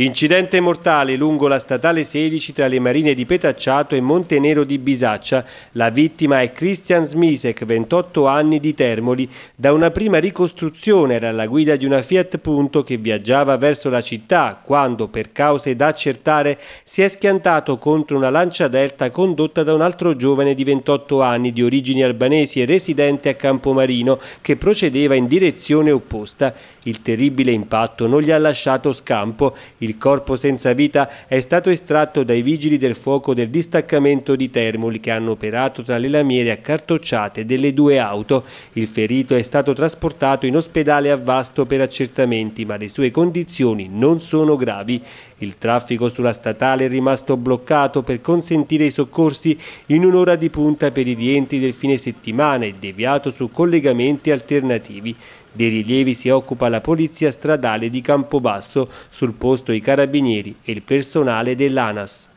Incidente mortale lungo la statale 16 tra le marine di Petacciato e Montenero di Bisaccia. La vittima è Christian Smisek, 28 anni di Termoli. Da una prima ricostruzione era alla guida di una Fiat Punto che viaggiava verso la città quando, per cause da accertare, si è schiantato contro una lancia delta condotta da un altro giovane di 28 anni di origini albanesi e residente a Campomarino che procedeva in direzione opposta. Il terribile impatto non gli ha lasciato scampo. Il il corpo senza vita è stato estratto dai vigili del fuoco del distaccamento di Termoli che hanno operato tra le lamiere accartocciate delle due auto. Il ferito è stato trasportato in ospedale a Vasto per accertamenti, ma le sue condizioni non sono gravi. Il traffico sulla statale è rimasto bloccato per consentire i soccorsi in un'ora di punta per i rientri del fine settimana e deviato su collegamenti alternativi. Dei rilievi si occupa la Polizia Stradale di Campobasso, sul posto i carabinieri e il personale dell'ANAS.